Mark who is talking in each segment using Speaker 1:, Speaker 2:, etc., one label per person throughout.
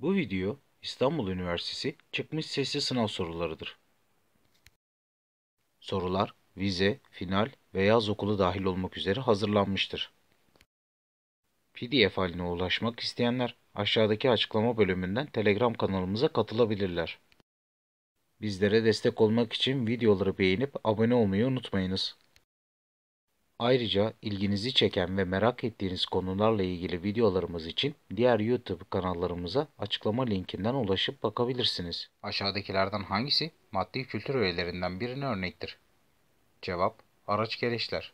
Speaker 1: Bu video İstanbul Üniversitesi çıkmış sesli sınav sorularıdır. Sorular vize, final ve yaz okulu dahil olmak üzere hazırlanmıştır. PDF haline ulaşmak isteyenler aşağıdaki açıklama bölümünden Telegram kanalımıza katılabilirler. Bizlere destek olmak için videoları beğenip abone olmayı unutmayınız. Ayrıca ilginizi çeken ve merak ettiğiniz konularla ilgili videolarımız için diğer YouTube kanallarımıza açıklama linkinden ulaşıp bakabilirsiniz. Aşağıdakilerden hangisi maddi kültür öğelerinden birine örnektir? Cevap Araç gereçler.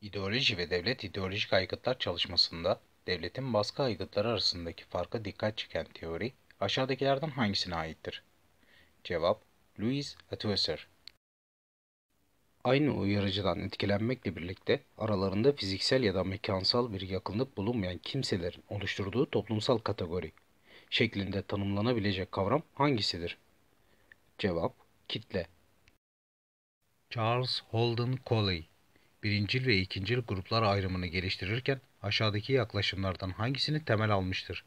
Speaker 1: İdeoloji ve devlet ideolojik aygıtlar çalışmasında devletin baskı aygıtları arasındaki farka dikkat çeken teori aşağıdakilerden hangisine aittir? Cevap Louis Althusser aynı uyarıcıdan etkilenmekle birlikte aralarında fiziksel ya da mekansal bir yakınlık bulunmayan kimselerin oluşturduğu toplumsal kategori şeklinde tanımlanabilecek kavram hangisidir? Cevap kitle. Charles Holden Coley birincil ve ikincil gruplar ayrımını geliştirirken aşağıdaki yaklaşımlardan hangisini temel almıştır?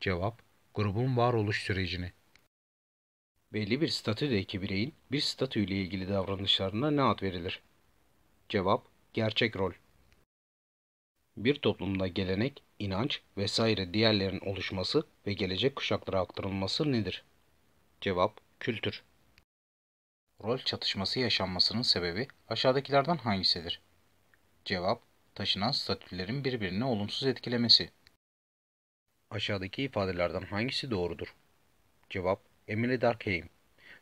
Speaker 1: Cevap grubun varoluş sürecini. Belli bir statüdeki bireyin bir statüyle ilgili davranışlarına ne ad verilir? Cevap, gerçek rol. Bir toplumda gelenek, inanç vesaire diğerlerin oluşması ve gelecek kuşaklara aktarılması nedir? Cevap, kültür. Rol çatışması yaşanmasının sebebi aşağıdakilerden hangisidir? Cevap, taşınan statülerin birbirini olumsuz etkilemesi. Aşağıdaki ifadelerden hangisi doğrudur? Cevap, Emily Durkheim,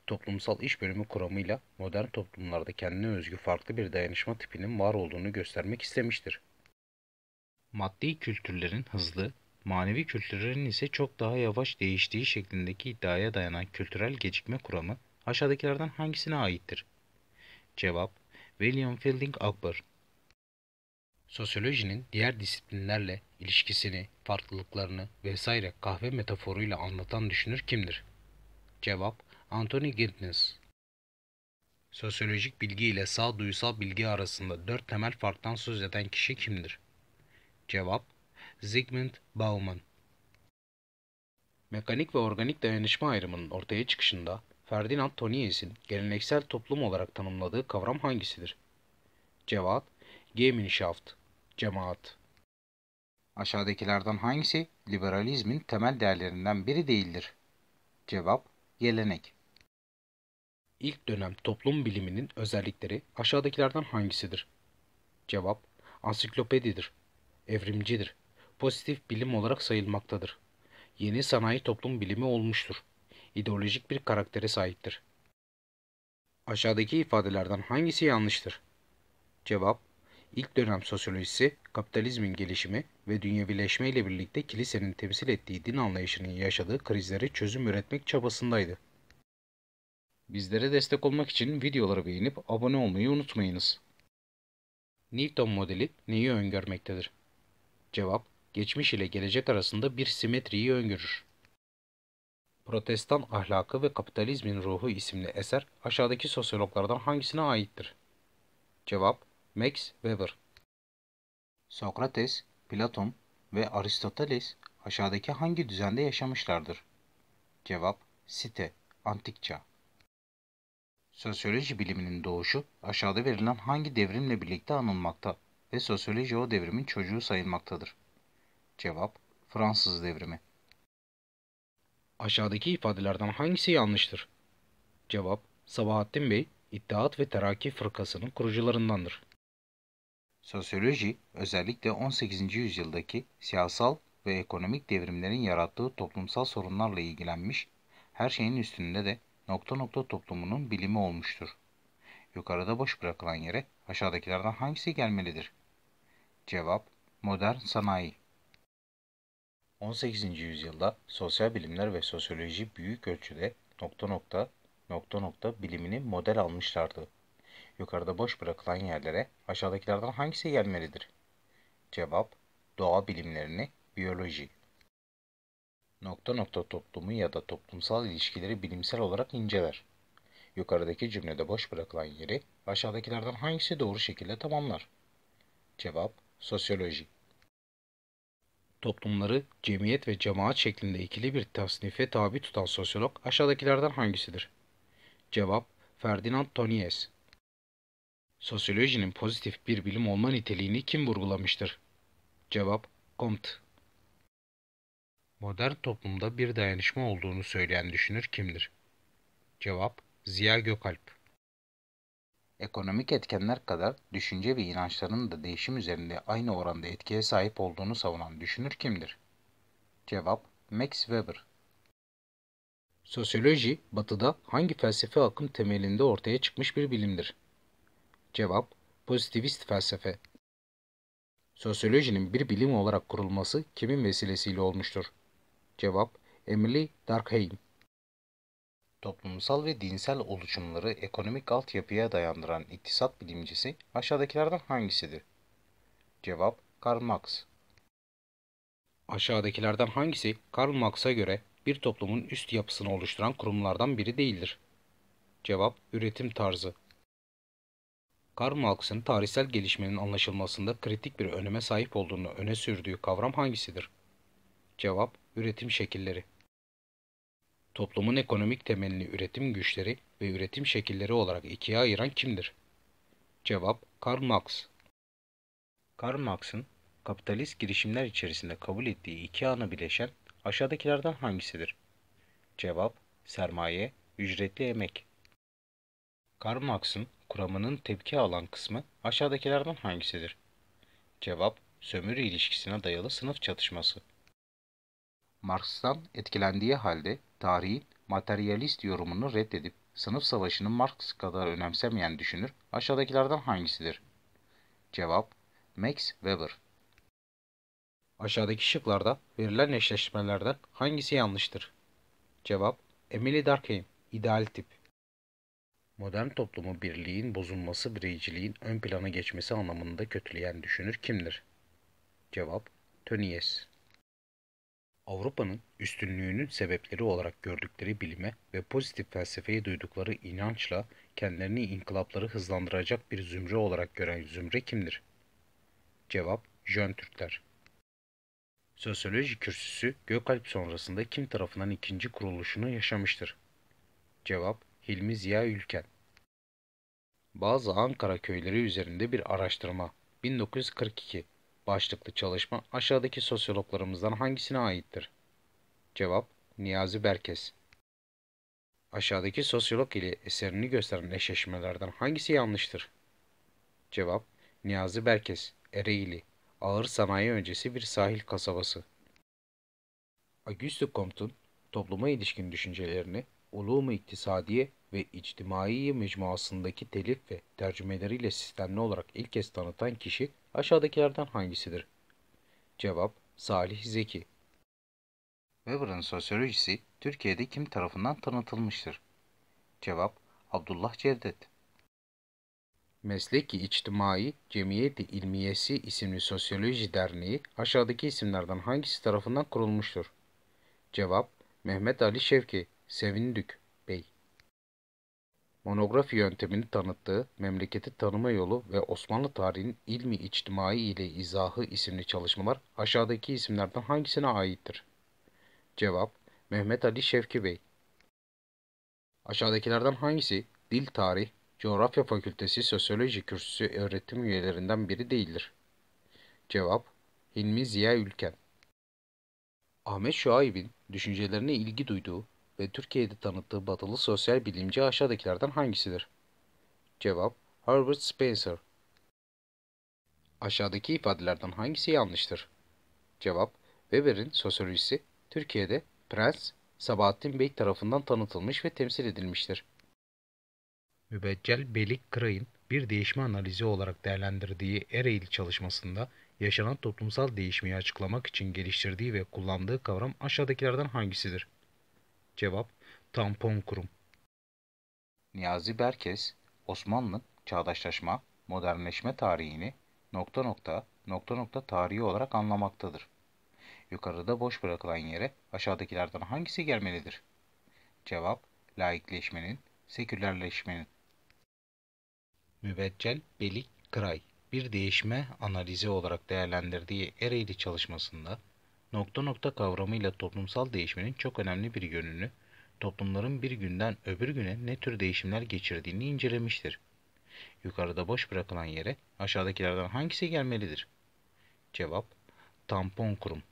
Speaker 1: toplumsal iş bölümü kuramıyla modern toplumlarda kendine özgü farklı bir dayanışma tipinin var olduğunu göstermek istemiştir. Maddi kültürlerin hızlı, manevi kültürlerin ise çok daha yavaş değiştiği şeklindeki iddiaya dayanan kültürel gecikme kuramı aşağıdakilerden hangisine aittir? Cevap William Fielding Akbar Sosyolojinin diğer disiplinlerle ilişkisini, farklılıklarını vesaire kahve metaforuyla anlatan düşünür kimdir? Cevap Anthony Giddens Sosyolojik bilgi ile sağ duysal bilgi arasında dört temel farktan söz eden kişi kimdir? Cevap Zygmunt Bauman Mekanik ve organik dayanışma ayrımının ortaya çıkışında Ferdinand Tonies'in geleneksel toplum olarak tanımladığı kavram hangisidir? Cevap Gemeinschaft, cemaat. Aşağıdakilerden hangisi liberalizmin temel değerlerinden biri değildir? Cevap Gelenek İlk dönem toplum biliminin özellikleri aşağıdakilerden hangisidir? Cevap Ansiklopedidir, evrimcidir, pozitif bilim olarak sayılmaktadır. Yeni sanayi toplum bilimi olmuştur. ideolojik bir karaktere sahiptir. Aşağıdaki ifadelerden hangisi yanlıştır? Cevap ilk dönem sosyolojisi kapitalizmin gelişimi ve dünyevileşme ile birlikte kilisenin temsil ettiği din anlayışının yaşadığı krizleri çözüm üretmek çabasındaydı. Bizlere destek olmak için videoları beğenip abone olmayı unutmayınız. Newton modeli neyi öngörmektedir? Cevap, geçmiş ile gelecek arasında bir simetriyi öngörür. Protestan ahlakı ve kapitalizmin ruhu isimli eser aşağıdaki sosyologlardan hangisine aittir? Cevap, Max Weber. Sokrates, Platon ve Aristoteles aşağıdaki hangi düzende yaşamışlardır? Cevap Site, Antikça. Sosyoloji biliminin doğuşu aşağıda verilen hangi devrimle birlikte anılmakta ve sosyoloji o devrimin çocuğu sayılmaktadır? Cevap Fransız devrimi. Aşağıdaki ifadelerden hangisi yanlıştır? Cevap Sabahattin Bey, İttihat ve Terakki Fırkası'nın kurucularındandır. Sosyoloji, özellikle 18. yüzyıldaki siyasal ve ekonomik devrimlerin yarattığı toplumsal sorunlarla ilgilenmiş, her şeyin üstünde de nokta nokta toplumunun bilimi olmuştur. Yukarıda boş bırakılan yere aşağıdakilerden hangisi gelmelidir? Cevap, modern sanayi. 18. yüzyılda sosyal bilimler ve sosyoloji büyük ölçüde nokta nokta nokta nokta bilimini model almışlardı. Yukarıda boş bırakılan yerlere aşağıdakilerden hangisi gelmelidir? Cevap Doğa bilimlerini, biyoloji. Nokta nokta toplumu ya da toplumsal ilişkileri bilimsel olarak inceler. Yukarıdaki cümlede boş bırakılan yeri aşağıdakilerden hangisi doğru şekilde tamamlar? Cevap sosyoloji. Toplumları cemiyet ve cemaat şeklinde ikili bir tasnife tabi tutan sosyolog aşağıdakilerden hangisidir? Cevap Ferdinand Tonies. Sosyolojinin pozitif bir bilim olma niteliğini kim vurgulamıştır? Cevap Comte. Modern toplumda bir dayanışma olduğunu söyleyen düşünür kimdir? Cevap Ziya Gökalp. Ekonomik etkenler kadar düşünce ve inançların da değişim üzerinde aynı oranda etkiye sahip olduğunu savunan düşünür kimdir? Cevap Max Weber. Sosyoloji, batıda hangi felsefe akım temelinde ortaya çıkmış bir bilimdir? Cevap, pozitivist felsefe. Sosyolojinin bir bilim olarak kurulması kimin vesilesiyle olmuştur? Cevap, Emily Durkheim. Toplumsal ve dinsel oluşumları ekonomik altyapıya dayandıran iktisat bilimcisi aşağıdakilerden hangisidir? Cevap, Karl Marx. Aşağıdakilerden hangisi Karl Marx'a göre bir toplumun üst yapısını oluşturan kurumlardan biri değildir? Cevap, üretim tarzı. Karl Marx'ın tarihsel gelişmenin anlaşılmasında kritik bir öneme sahip olduğunu öne sürdüğü kavram hangisidir? Cevap, üretim şekilleri. Toplumun ekonomik temelini üretim güçleri ve üretim şekilleri olarak ikiye ayıran kimdir? Cevap, Karl Marx. Karl Marx'ın kapitalist girişimler içerisinde kabul ettiği iki ana bileşen aşağıdakilerden hangisidir? Cevap, sermaye, ücretli emek. Karl Marx'ın kuramının tepki alan kısmı aşağıdakilerden hangisidir? Cevap, sömürü ilişkisine dayalı sınıf çatışması. Marx'tan etkilendiği halde tarihin materyalist yorumunu reddedip sınıf savaşını Marx kadar önemsemeyen düşünür aşağıdakilerden hangisidir? Cevap, Max Weber. Aşağıdaki şıklarda verilen eşleşmelerden hangisi yanlıştır? Cevap, Emily Durkheim, ideal tip. Modern toplumu birliğin bozulması, bireyciliğin ön plana geçmesi anlamında kötüleyen düşünür kimdir? Cevap Tönnies. Avrupa'nın üstünlüğünün sebepleri olarak gördükleri bilime ve pozitif felsefeye duydukları inançla kendilerini inkılapları hızlandıracak bir zümre olarak gören zümre kimdir? Cevap Jön Türkler. Sosyoloji kürsüsü Gökalp sonrasında kim tarafından ikinci kuruluşunu yaşamıştır? Cevap Hilmi Ziya Ülken bazı Ankara köyleri üzerinde bir araştırma 1942 başlıklı çalışma aşağıdaki sosyologlarımızdan hangisine aittir? Cevap Niyazi Berkes Aşağıdaki sosyolog ile eserini gösteren eşleşmelerden hangisi yanlıştır? Cevap Niyazi Berkes, Ereğli, ağır sanayi öncesi bir sahil kasabası. Auguste Comte'un topluma ilişkin düşüncelerini Ulûm-u İktisadiye ve İctimaiye mecmuasındaki telif ve tercümeleriyle sistemli olarak ilk kez tanıtan kişi aşağıdakilerden hangisidir? Cevap Salih Zeki Weber'ın sosyolojisi Türkiye'de kim tarafından tanıtılmıştır? Cevap Abdullah Cevdet Mesleki İçtimai Cemiyeti İlmiyesi isimli Sosyoloji Derneği aşağıdaki isimlerden hangisi tarafından kurulmuştur? Cevap Mehmet Ali Şevki Sevindik Bey. Monografi yöntemini tanıttığı Memleketi Tanıma Yolu ve Osmanlı Tarihinin İlmi İçtimai ile İzahı isimli çalışmalar aşağıdaki isimlerden hangisine aittir? Cevap Mehmet Ali Şevki Bey. Aşağıdakilerden hangisi Dil Tarih, Coğrafya Fakültesi Sosyoloji Kürsüsü öğretim üyelerinden biri değildir? Cevap Hilmi Ziya Ülken Ahmet Şuayb'in düşüncelerine ilgi duyduğu ve Türkiye'de tanıttığı batılı sosyal bilimci aşağıdakilerden hangisidir? Cevap Herbert Spencer Aşağıdaki ifadelerden hangisi yanlıştır? Cevap Weber'in sosyolojisi Türkiye'de Prens Sabahattin Bey tarafından tanıtılmış ve temsil edilmiştir. Mübeccel Belik Kray'ın bir değişme analizi olarak değerlendirdiği Ereğli çalışmasında yaşanan toplumsal değişmeyi açıklamak için geliştirdiği ve kullandığı kavram aşağıdakilerden hangisidir? Cevap tampon kurum. Niyazi Berkes, Osmanlı, çağdaşlaşma, modernleşme tarihini nokta nokta nokta nokta tarihi olarak anlamaktadır. Yukarıda boş bırakılan yere aşağıdakilerden hangisi gelmelidir? Cevap, laikleşmenin, sekülerleşmenin. Müveccel Belik Kray bir değişme analizi olarak değerlendirdiği Ereğli çalışmasında Nokta nokta kavramıyla toplumsal değişmenin çok önemli bir yönünü, toplumların bir günden öbür güne ne tür değişimler geçirdiğini incelemiştir. Yukarıda boş bırakılan yere aşağıdakilerden hangisi gelmelidir? Cevap, tampon kurum.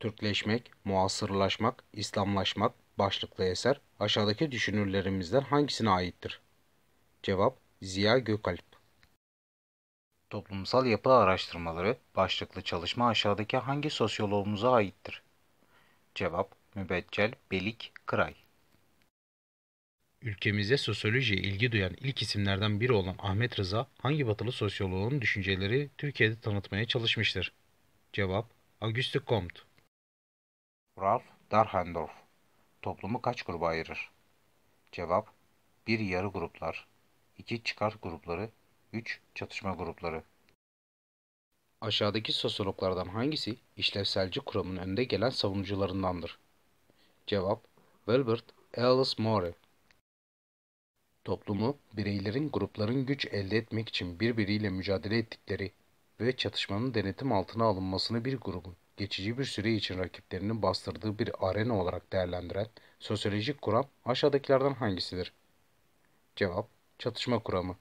Speaker 1: Türkleşmek, muasırlaşmak, İslamlaşmak başlıklı eser aşağıdaki düşünürlerimizden hangisine aittir? Cevap, Ziya Gökalp. Toplumsal yapı araştırmaları başlıklı çalışma aşağıdaki hangi sosyoloğumuza aittir? Cevap Mübeccel Belik Kray Ülkemize sosyolojiye ilgi duyan ilk isimlerden biri olan Ahmet Rıza hangi batılı sosyoloğun düşünceleri Türkiye'de tanıtmaya çalışmıştır? Cevap Auguste Comte Ralph Darhendorf Toplumu kaç gruba ayırır? Cevap Bir yarı gruplar, iki çıkar grupları 3. Çatışma grupları Aşağıdaki sosyologlardan hangisi işlevselci kuramın önde gelen savunucularındandır? Cevap Wilbert Ellis Morey Toplumu, bireylerin grupların güç elde etmek için birbiriyle mücadele ettikleri ve çatışmanın denetim altına alınmasını bir grubun geçici bir süre için rakiplerinin bastırdığı bir arena olarak değerlendiren sosyolojik kuram aşağıdakilerden hangisidir? Cevap, çatışma kuramı.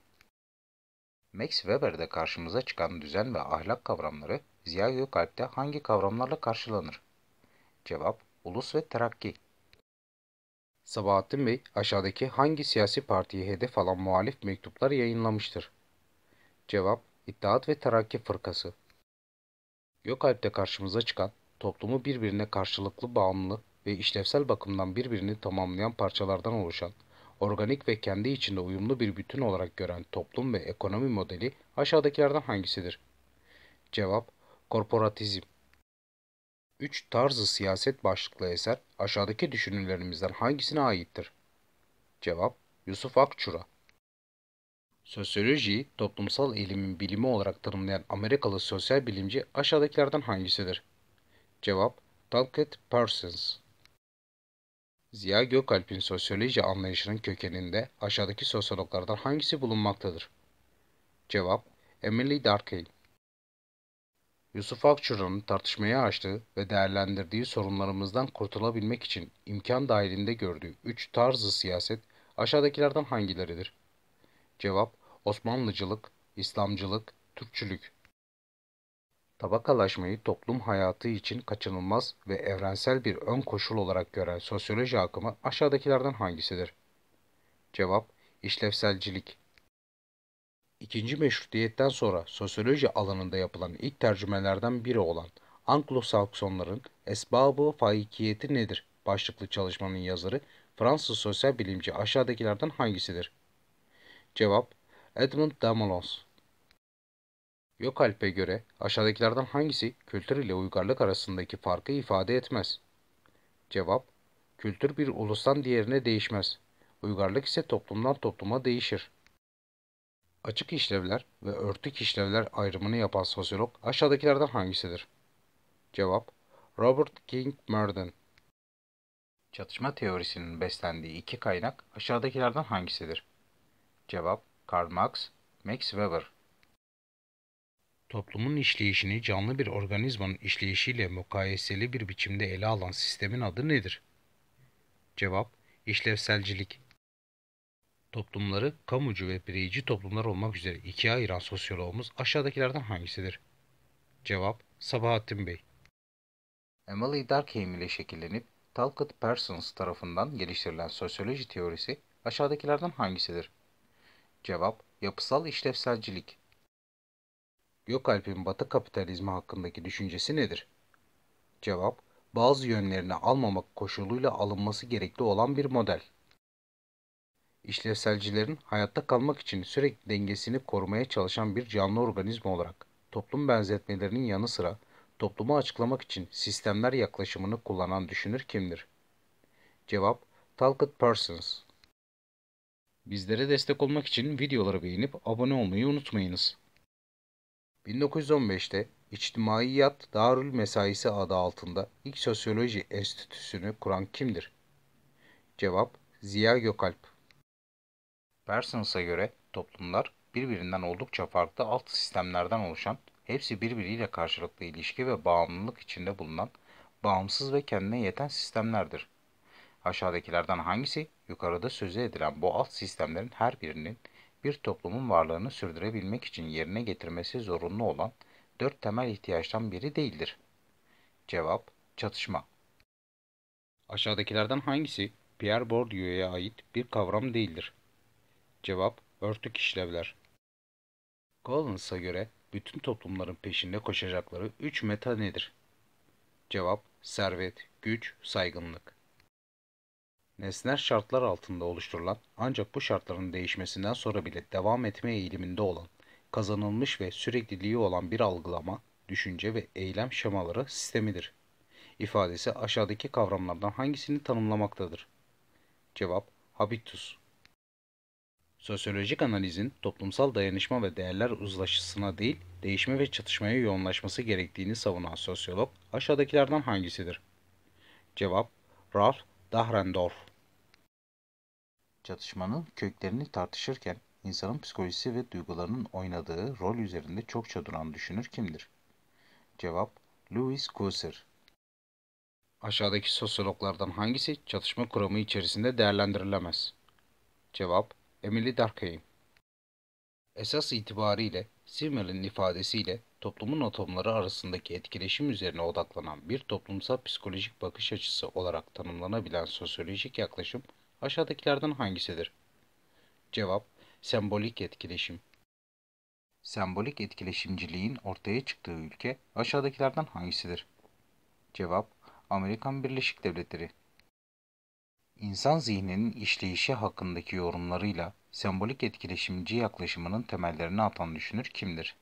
Speaker 1: Max Weber'de karşımıza çıkan düzen ve ahlak kavramları Ziya Gökalp'te hangi kavramlarla karşılanır? Cevap, ulus ve terakki. Sabahattin Bey aşağıdaki hangi siyasi partiye hedef alan muhalif mektuplar yayınlamıştır? Cevap, İttihat ve Terakki Fırkası. Gökalp'te karşımıza çıkan, toplumu birbirine karşılıklı bağımlı ve işlevsel bakımdan birbirini tamamlayan parçalardan oluşan organik ve kendi içinde uyumlu bir bütün olarak gören toplum ve ekonomi modeli aşağıdakilerden hangisidir? Cevap Korporatizm 3 tarzı siyaset başlıklı eser aşağıdaki düşünürlerimizden hangisine aittir? Cevap Yusuf Akçura Sosyoloji, toplumsal eğilimin bilimi olarak tanımlayan Amerikalı sosyal bilimci aşağıdakilerden hangisidir? Cevap Talcott Parsons Ziya Gökalp'in sosyoloji anlayışının kökeninde aşağıdaki sosyologlardan hangisi bulunmaktadır? Cevap Emily Durkheim Yusuf Akçura'nın tartışmaya açtığı ve değerlendirdiği sorunlarımızdan kurtulabilmek için imkan dahilinde gördüğü üç tarzı siyaset aşağıdakilerden hangileridir? Cevap Osmanlıcılık, İslamcılık, Türkçülük. Tabakalaşmayı toplum hayatı için kaçınılmaz ve evrensel bir ön koşul olarak gören sosyoloji akımı aşağıdakilerden hangisidir? Cevap, işlevselcilik. İkinci meşrutiyetten sonra sosyoloji alanında yapılan ilk tercümelerden biri olan Anglo-Saksonların Esbabı Faikiyeti Nedir? başlıklı çalışmanın yazarı Fransız sosyal bilimci aşağıdakilerden hangisidir? Cevap, Edmund Damolons. Yok Alp'e göre aşağıdakilerden hangisi kültür ile uygarlık arasındaki farkı ifade etmez? Cevap, kültür bir ulustan diğerine değişmez. Uygarlık ise toplumdan topluma değişir. Açık işlevler ve örtük işlevler ayrımını yapan sosyolog aşağıdakilerden hangisidir? Cevap, Robert King Merton. Çatışma teorisinin beslendiği iki kaynak aşağıdakilerden hangisidir? Cevap, Karl Marx, Max Weber. Toplumun işleyişini canlı bir organizmanın işleyişiyle mukayeseli bir biçimde ele alan sistemin adı nedir? Cevap, işlevselcilik. Toplumları kamucu ve bireyci toplumlar olmak üzere ikiye ayıran sosyoloğumuz aşağıdakilerden hangisidir? Cevap, Sabahattin Bey. Emily Durkheim ile şekillenip Talcott Parsons tarafından geliştirilen sosyoloji teorisi aşağıdakilerden hangisidir? Cevap, yapısal işlevselcilik. Gökalp'in Batı kapitalizmi hakkındaki düşüncesi nedir? Cevap, bazı yönlerini almamak koşuluyla alınması gerekli olan bir model. İşlevselcilerin hayatta kalmak için sürekli dengesini korumaya çalışan bir canlı organizma olarak toplum benzetmelerinin yanı sıra toplumu açıklamak için sistemler yaklaşımını kullanan düşünür kimdir? Cevap Talcott Parsons Bizlere destek olmak için videoları beğenip abone olmayı unutmayınız. 1915'te İçtimaiyat Darül Mesaisi adı altında ilk sosyoloji enstitüsünü kuran kimdir? Cevap Ziya Gökalp. Parsons'a göre toplumlar birbirinden oldukça farklı alt sistemlerden oluşan, hepsi birbiriyle karşılıklı ilişki ve bağımlılık içinde bulunan, bağımsız ve kendine yeten sistemlerdir. Aşağıdakilerden hangisi yukarıda sözü edilen bu alt sistemlerin her birinin bir toplumun varlığını sürdürebilmek için yerine getirmesi zorunlu olan dört temel ihtiyaçtan biri değildir. Cevap, çatışma. Aşağıdakilerden hangisi Pierre Bourdieu'ya ait bir kavram değildir? Cevap, örtük işlevler. Collins'a göre bütün toplumların peşinde koşacakları üç meta nedir? Cevap, servet, güç, saygınlık. Nesnel şartlar altında oluşturulan ancak bu şartların değişmesinden sonra bile devam etme eğiliminde olan, kazanılmış ve sürekliliği olan bir algılama, düşünce ve eylem şemaları sistemidir. İfadesi aşağıdaki kavramlardan hangisini tanımlamaktadır? Cevap Habitus Sosyolojik analizin toplumsal dayanışma ve değerler uzlaşısına değil, değişme ve çatışmaya yoğunlaşması gerektiğini savunan sosyolog aşağıdakilerden hangisidir? Cevap Ralph Dahrendorf Çatışmanın köklerini tartışırken insanın psikolojisi ve duygularının oynadığı rol üzerinde çokça duran düşünür kimdir? Cevap Louis Koser. Aşağıdaki sosyologlardan hangisi çatışma kuramı içerisinde değerlendirilemez? Cevap Emily Durkheim. Esas itibariyle Simmel'in ifadesiyle toplumun atomları arasındaki etkileşim üzerine odaklanan bir toplumsal psikolojik bakış açısı olarak tanımlanabilen sosyolojik yaklaşım aşağıdakilerden hangisidir? Cevap, sembolik etkileşim. Sembolik etkileşimciliğin ortaya çıktığı ülke aşağıdakilerden hangisidir? Cevap, Amerikan Birleşik Devletleri. İnsan zihninin işleyişi hakkındaki yorumlarıyla sembolik etkileşimci yaklaşımının temellerini atan düşünür kimdir?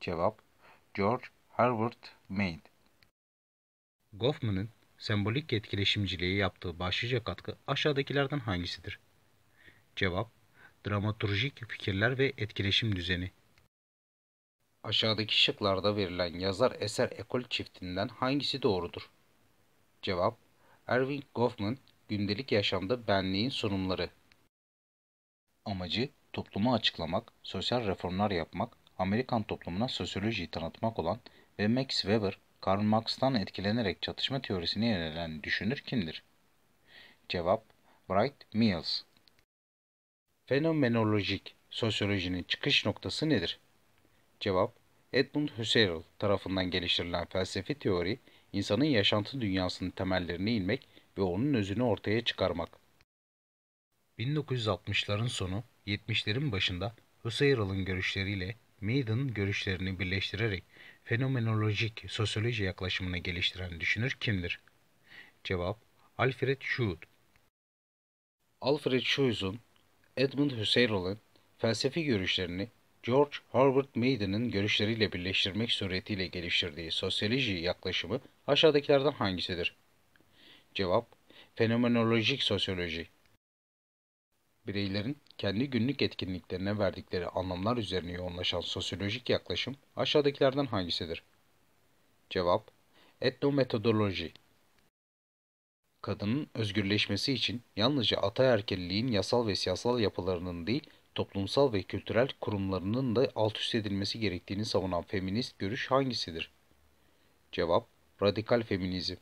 Speaker 1: Cevap, George Herbert Mead. Goffman'ın sembolik etkileşimciliğe yaptığı başlıca katkı aşağıdakilerden hangisidir? Cevap, dramaturjik fikirler ve etkileşim düzeni. Aşağıdaki şıklarda verilen yazar eser ekol çiftinden hangisi doğrudur? Cevap, Erwin Goffman, gündelik yaşamda benliğin sunumları. Amacı, toplumu açıklamak, sosyal reformlar yapmak, Amerikan toplumuna sosyolojiyi tanıtmak olan ve Max Weber, Karl Marx'tan etkilenerek çatışma teorisini yönelen düşünür kimdir? Cevap Bright Mills. Fenomenolojik sosyolojinin çıkış noktası nedir? Cevap Edmund Husserl tarafından geliştirilen felsefi teori, insanın yaşantı dünyasının temellerini inmek ve onun özünü ortaya çıkarmak. 1960'ların sonu, 70'lerin başında Husserl'ın görüşleriyle Maiden görüşlerini birleştirerek fenomenolojik sosyoloji yaklaşımını geliştiren düşünür kimdir? Cevap Alfred Schütz. Alfred Schütz'ün Edmund Husserl'ın felsefi görüşlerini George Herbert Maiden'in görüşleriyle birleştirmek suretiyle geliştirdiği sosyoloji yaklaşımı aşağıdakilerden hangisidir? Cevap Fenomenolojik sosyoloji bireylerin kendi günlük etkinliklerine verdikleri anlamlar üzerine yoğunlaşan sosyolojik yaklaşım aşağıdakilerden hangisidir? Cevap Etnometodoloji Kadının özgürleşmesi için yalnızca ataerkilliğin yasal ve siyasal yapılarının değil, toplumsal ve kültürel kurumlarının da alt üst edilmesi gerektiğini savunan feminist görüş hangisidir? Cevap Radikal feminizm.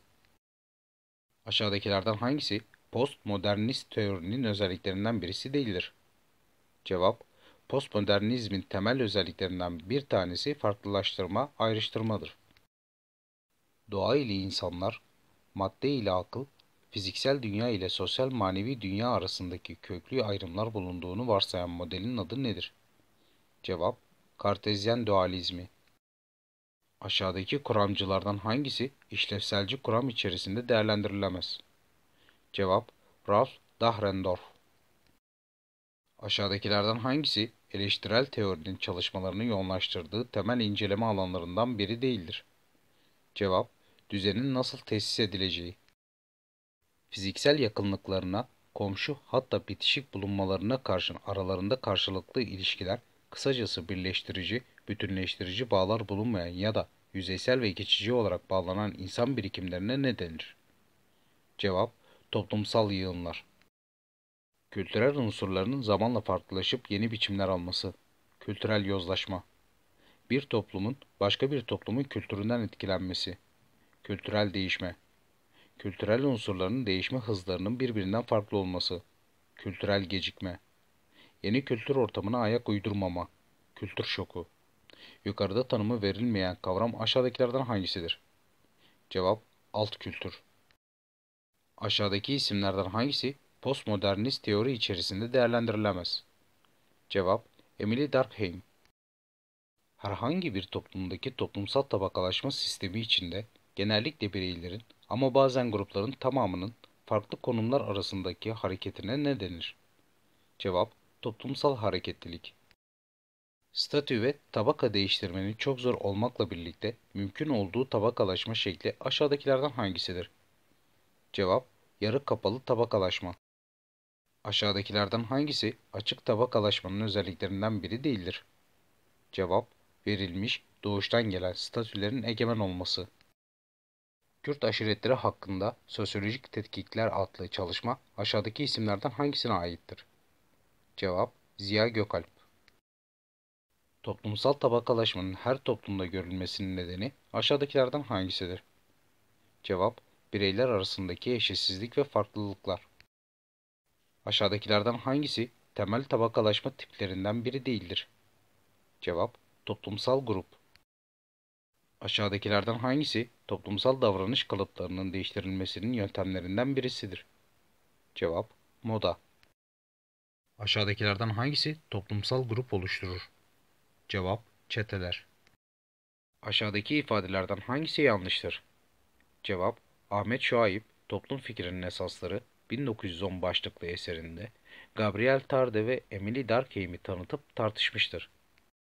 Speaker 1: Aşağıdakilerden hangisi postmodernist teorinin özelliklerinden birisi değildir. Cevap, postmodernizmin temel özelliklerinden bir tanesi farklılaştırma, ayrıştırmadır. Doğa ile insanlar, madde ile akıl, fiziksel dünya ile sosyal manevi dünya arasındaki köklü ayrımlar bulunduğunu varsayan modelin adı nedir? Cevap, Kartezyen dualizmi. Aşağıdaki kuramcılardan hangisi işlevselci kuram içerisinde değerlendirilemez? Cevap Ralph Dahrendorf. Aşağıdakilerden hangisi eleştirel teorinin çalışmalarını yoğunlaştırdığı temel inceleme alanlarından biri değildir? Cevap Düzenin nasıl tesis edileceği. Fiziksel yakınlıklarına, komşu hatta bitişik bulunmalarına karşın aralarında karşılıklı ilişkiler, kısacası birleştirici, bütünleştirici bağlar bulunmayan ya da yüzeysel ve geçici olarak bağlanan insan birikimlerine ne denir? Cevap toplumsal yığınlar. Kültürel unsurların zamanla farklılaşıp yeni biçimler alması, kültürel yozlaşma. Bir toplumun başka bir toplumun kültüründen etkilenmesi, kültürel değişme. Kültürel unsurların değişme hızlarının birbirinden farklı olması, kültürel gecikme. Yeni kültür ortamına ayak uydurmama, kültür şoku. Yukarıda tanımı verilmeyen kavram aşağıdakilerden hangisidir? Cevap alt kültür. Aşağıdaki isimlerden hangisi postmodernist teori içerisinde değerlendirilemez? Cevap Emily Durkheim Herhangi bir toplumdaki toplumsal tabakalaşma sistemi içinde genellikle bireylerin ama bazen grupların tamamının farklı konumlar arasındaki hareketine ne denir? Cevap Toplumsal hareketlilik Statü ve tabaka değiştirmenin çok zor olmakla birlikte mümkün olduğu tabakalaşma şekli aşağıdakilerden hangisidir? Cevap yarı kapalı tabakalaşma. Aşağıdakilerden hangisi açık tabakalaşmanın özelliklerinden biri değildir? Cevap verilmiş doğuştan gelen statülerin egemen olması. Kürt aşiretleri hakkında sosyolojik tetkikler adlı çalışma aşağıdaki isimlerden hangisine aittir? Cevap Ziya Gökalp. Toplumsal tabakalaşmanın her toplumda görülmesinin nedeni aşağıdakilerden hangisidir? Cevap bireyler arasındaki eşitsizlik ve farklılıklar. Aşağıdakilerden hangisi temel tabakalaşma tiplerinden biri değildir? Cevap toplumsal grup. Aşağıdakilerden hangisi toplumsal davranış kalıplarının değiştirilmesinin yöntemlerinden birisidir? Cevap moda. Aşağıdakilerden hangisi toplumsal grup oluşturur? Cevap çeteler. Aşağıdaki ifadelerden hangisi yanlıştır? Cevap Ahmet Şuayb, Toplum Fikrinin Esasları 1910 başlıklı eserinde Gabriel Tarde ve Emily Durkheim'i tanıtıp tartışmıştır.